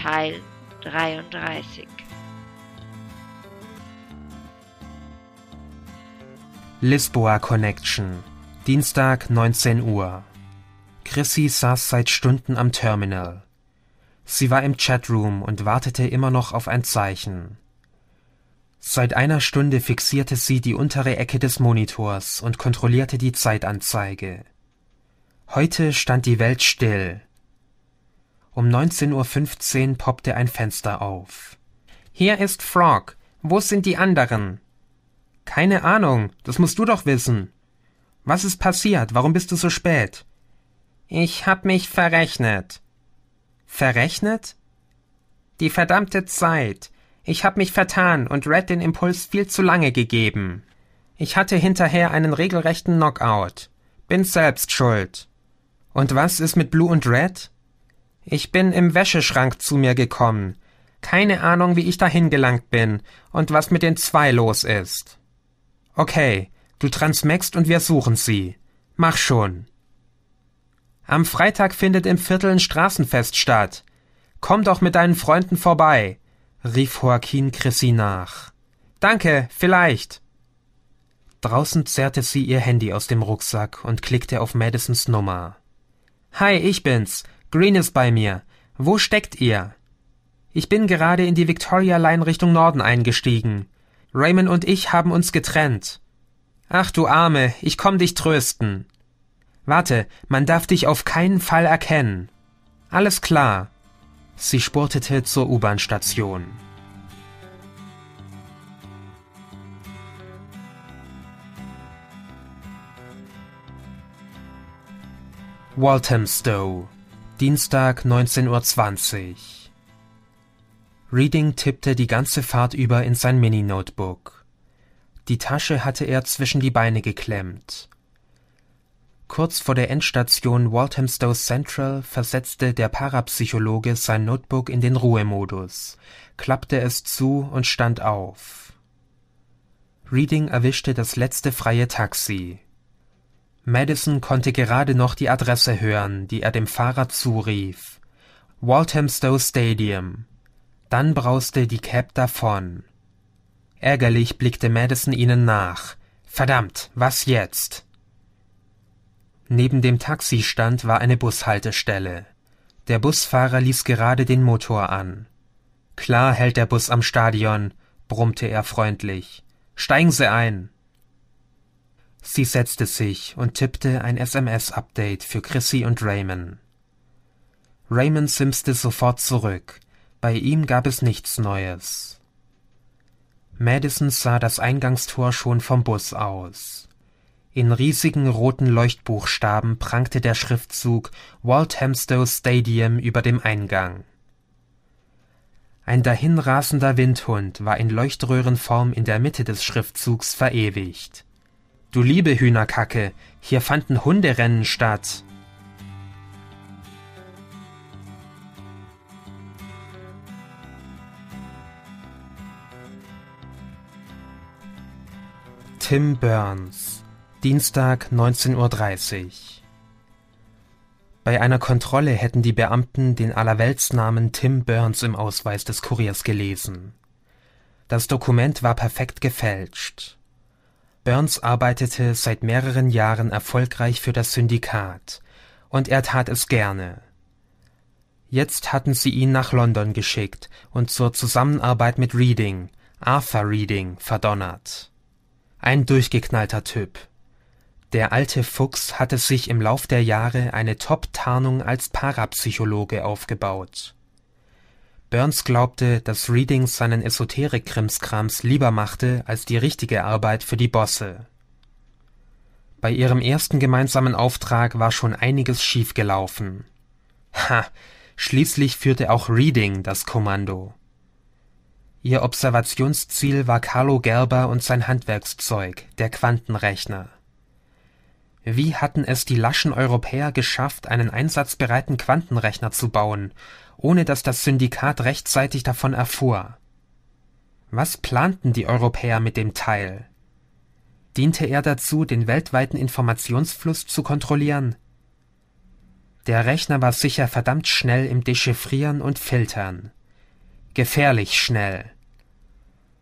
Teil 33. Lisboa Connection, Dienstag 19 Uhr. Chrissy saß seit Stunden am Terminal. Sie war im Chatroom und wartete immer noch auf ein Zeichen. Seit einer Stunde fixierte sie die untere Ecke des Monitors und kontrollierte die Zeitanzeige. Heute stand die Welt still. Um 19.15 Uhr poppte ein Fenster auf. Hier ist Frog. Wo sind die anderen? Keine Ahnung. Das musst du doch wissen. Was ist passiert? Warum bist du so spät? Ich hab mich verrechnet. Verrechnet? Die verdammte Zeit. Ich hab mich vertan und Red den Impuls viel zu lange gegeben. Ich hatte hinterher einen regelrechten Knockout. Bin selbst schuld. Und was ist mit Blue und Red? Ich bin im Wäscheschrank zu mir gekommen. Keine Ahnung, wie ich dahin gelangt bin und was mit den zwei los ist. Okay, du transmeckst und wir suchen sie. Mach schon. Am Freitag findet im Viertel ein Straßenfest statt. Komm doch mit deinen Freunden vorbei, rief Joaquin Chrissy nach. Danke, vielleicht. Draußen zerrte sie ihr Handy aus dem Rucksack und klickte auf Madisons Nummer. Hi, ich bin's. Green ist bei mir. Wo steckt ihr? Ich bin gerade in die Victoria Line Richtung Norden eingestiegen. Raymond und ich haben uns getrennt. Ach du Arme, ich komm dich trösten. Warte, man darf dich auf keinen Fall erkennen. Alles klar. Sie spurtete zur U-Bahn-Station. Walthamstow Dienstag 19.20 Uhr. Reading tippte die ganze Fahrt über in sein Mini-Notebook. Die Tasche hatte er zwischen die Beine geklemmt. Kurz vor der Endstation Walthamstow Central versetzte der Parapsychologe sein Notebook in den Ruhemodus, klappte es zu und stand auf. Reading erwischte das letzte freie Taxi. Madison konnte gerade noch die Adresse hören, die er dem Fahrer zurief: Walthamstow Stadium. Dann brauste die Cab davon. Ärgerlich blickte Madison ihnen nach. Verdammt, was jetzt? Neben dem Taxistand war eine Bushaltestelle. Der Busfahrer ließ gerade den Motor an. Klar hält der Bus am Stadion, brummte er freundlich. Steigen Sie ein. Sie setzte sich und tippte ein SMS-Update für Chrissy und Raymond. Raymond simste sofort zurück. Bei ihm gab es nichts Neues. Madison sah das Eingangstor schon vom Bus aus. In riesigen roten Leuchtbuchstaben prangte der Schriftzug Walthamstow Stadium über dem Eingang. Ein dahinrasender Windhund war in Leuchtröhrenform in der Mitte des Schriftzugs verewigt. Du liebe Hühnerkacke, hier fanden Hunderennen statt. Tim Burns, Dienstag 19.30 Uhr. Bei einer Kontrolle hätten die Beamten den Allerweltsnamen Tim Burns im Ausweis des Kuriers gelesen. Das Dokument war perfekt gefälscht. Burns arbeitete seit mehreren Jahren erfolgreich für das Syndikat, und er tat es gerne. Jetzt hatten sie ihn nach London geschickt und zur Zusammenarbeit mit Reading, Arthur Reading, verdonnert. Ein durchgeknallter Typ. Der alte Fuchs hatte sich im Lauf der Jahre eine Top-Tarnung als Parapsychologe aufgebaut Burns glaubte, dass Reading seinen Esoterik-Krimskrams lieber machte als die richtige Arbeit für die Bosse. Bei ihrem ersten gemeinsamen Auftrag war schon einiges schiefgelaufen. Ha, schließlich führte auch Reading das Kommando. Ihr Observationsziel war Carlo Gerber und sein Handwerkszeug, der Quantenrechner. Wie hatten es die laschen Europäer geschafft, einen einsatzbereiten Quantenrechner zu bauen, ohne dass das Syndikat rechtzeitig davon erfuhr? Was planten die Europäer mit dem Teil? Diente er dazu, den weltweiten Informationsfluss zu kontrollieren? Der Rechner war sicher verdammt schnell im Dechiffrieren und Filtern. Gefährlich schnell.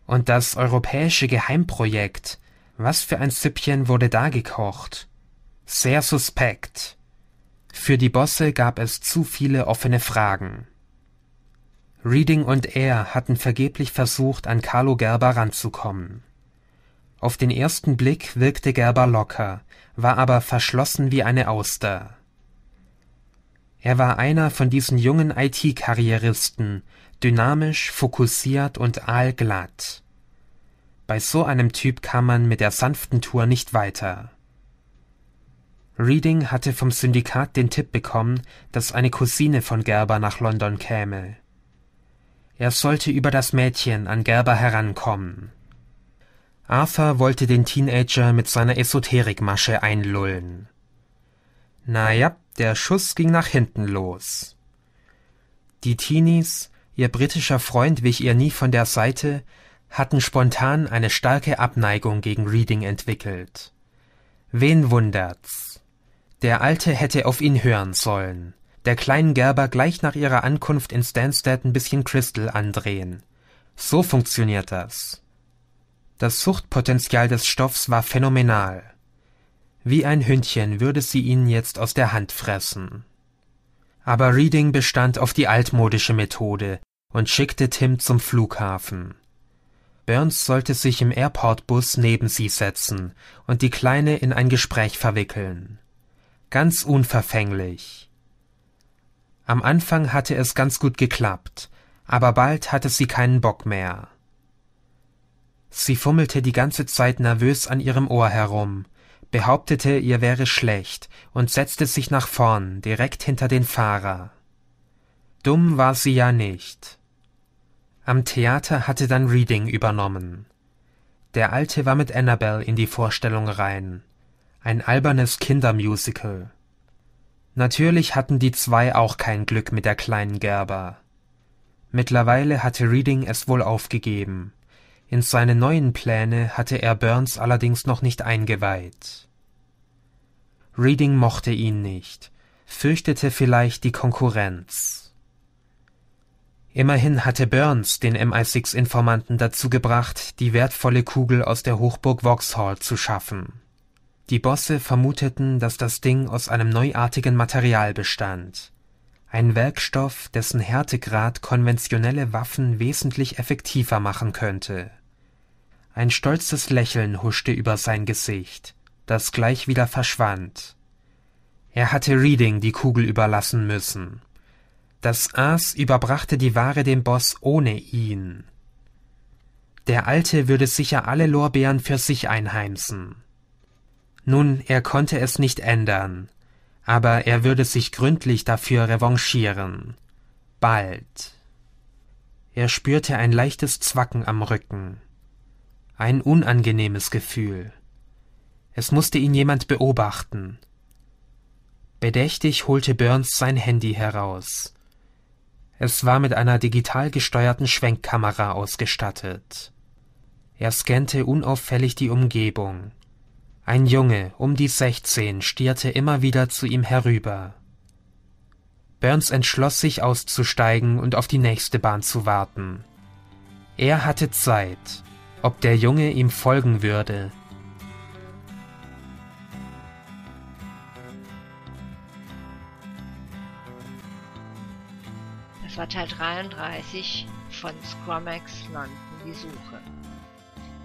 Und das europäische Geheimprojekt, was für ein Süppchen wurde da gekocht? sehr suspekt. Für die Bosse gab es zu viele offene Fragen. Reading und er hatten vergeblich versucht, an Carlo Gerber ranzukommen. Auf den ersten Blick wirkte Gerber locker, war aber verschlossen wie eine Auster. Er war einer von diesen jungen IT-Karrieristen, dynamisch, fokussiert und aalglatt. Bei so einem Typ kam man mit der sanften Tour nicht weiter. Reading hatte vom Syndikat den Tipp bekommen, dass eine Cousine von Gerber nach London käme. Er sollte über das Mädchen an Gerber herankommen. Arthur wollte den Teenager mit seiner Esoterikmasche einlullen. Na ja, der Schuss ging nach hinten los. Die Teenies, ihr britischer Freund wich ihr nie von der Seite, hatten spontan eine starke Abneigung gegen Reading entwickelt. Wen wundert's? Der Alte hätte auf ihn hören sollen, der kleinen Gerber gleich nach ihrer Ankunft in Stansted ein bisschen Crystal andrehen. So funktioniert das. Das Suchtpotenzial des Stoffs war phänomenal. Wie ein Hündchen würde sie ihn jetzt aus der Hand fressen. Aber Reading bestand auf die altmodische Methode und schickte Tim zum Flughafen. Burns sollte sich im Airportbus neben sie setzen und die Kleine in ein Gespräch verwickeln ganz unverfänglich. Am Anfang hatte es ganz gut geklappt, aber bald hatte sie keinen Bock mehr. Sie fummelte die ganze Zeit nervös an ihrem Ohr herum, behauptete, ihr wäre schlecht und setzte sich nach vorn, direkt hinter den Fahrer. Dumm war sie ja nicht. Am Theater hatte dann Reading übernommen. Der Alte war mit Annabel in die Vorstellung rein ein albernes Kindermusical. Natürlich hatten die zwei auch kein Glück mit der kleinen Gerber. Mittlerweile hatte Reading es wohl aufgegeben. In seine neuen Pläne hatte er Burns allerdings noch nicht eingeweiht. Reading mochte ihn nicht, fürchtete vielleicht die Konkurrenz. Immerhin hatte Burns den MI6-Informanten dazu gebracht, die wertvolle Kugel aus der Hochburg Vauxhall zu schaffen. Die Bosse vermuteten, dass das Ding aus einem neuartigen Material bestand. Ein Werkstoff, dessen Härtegrad konventionelle Waffen wesentlich effektiver machen könnte. Ein stolzes Lächeln huschte über sein Gesicht, das gleich wieder verschwand. Er hatte Reading die Kugel überlassen müssen. Das Aas überbrachte die Ware dem Boss ohne ihn. Der Alte würde sicher alle Lorbeeren für sich einheimsen. Nun, er konnte es nicht ändern, aber er würde sich gründlich dafür revanchieren. Bald. Er spürte ein leichtes Zwacken am Rücken. Ein unangenehmes Gefühl. Es musste ihn jemand beobachten. Bedächtig holte Burns sein Handy heraus. Es war mit einer digital gesteuerten Schwenkkamera ausgestattet. Er scannte unauffällig die Umgebung. Ein Junge, um die 16, stierte immer wieder zu ihm herüber. Burns entschloss sich auszusteigen und auf die nächste Bahn zu warten. Er hatte Zeit, ob der Junge ihm folgen würde. Es war Teil 33 von Scromax London, die Suche